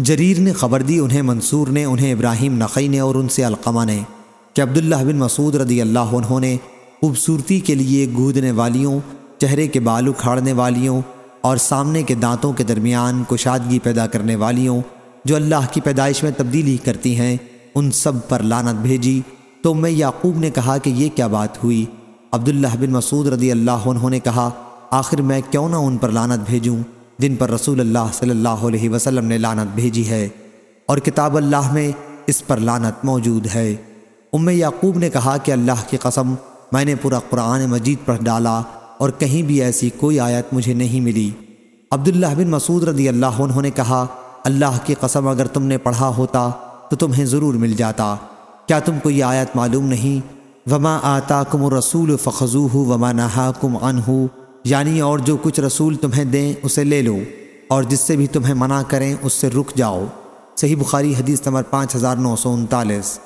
जरीर ने खबर दी उन्हें मंसूर ने उन्हें इब्राहिम नकई ने और उनसे अलकमा ने कि अब्दुल्ला बिन मसूद रदी अल्लाह उन्होंने खूबसूरती के लिए गूदने वालियों चेहरे के बाल उखाड़ने वालियों और सामने के दांतों के दरमियान कुशादगी पैदा करने वालियों जो अल्लाह की पैदाइश में तब्दीली करती हैं उन सब पर लानत भेजी तो मैं याकूब ने कहा कि ये क्या बात हुई अब्दुल्ला बिन मसूद रदी अल्लाह उन्होंने कहा आखिर मैं क्यों ना उन पर लानत भेजूँ जिन पर रसूल अल्लाह सल्लल्लाहु अलैहि वसल्लम ने लानत भेजी है और किताब अल्लाह में इस पर लानत मौजूद है उम्मे याकूब ने कहा कि अल्लाह की कसम मैंने पूरा कुरान मजीद पर डाला और कहीं भी ऐसी कोई आयत मुझे नहीं मिली अब्दुल्ला बिन मसूद रदी अल्लाह उन्होंने कहा अल्लाह की कसम अगर तुमने पढ़ा होता तो तुम्हें ज़रूर मिल जाता क्या तुमको ये आयत मालूम नहीं वमा आता कुमर रसूल फ़खजूह वमा नहा कुम अनहू यानी और जो कुछ रसूल तुम्हें दें उसे ले लो और जिससे भी तुम्हें मना करें उससे रुक जाओ सही बुखारी हदीस नंबर पाँच हज़ार नौ सौ उनतालीस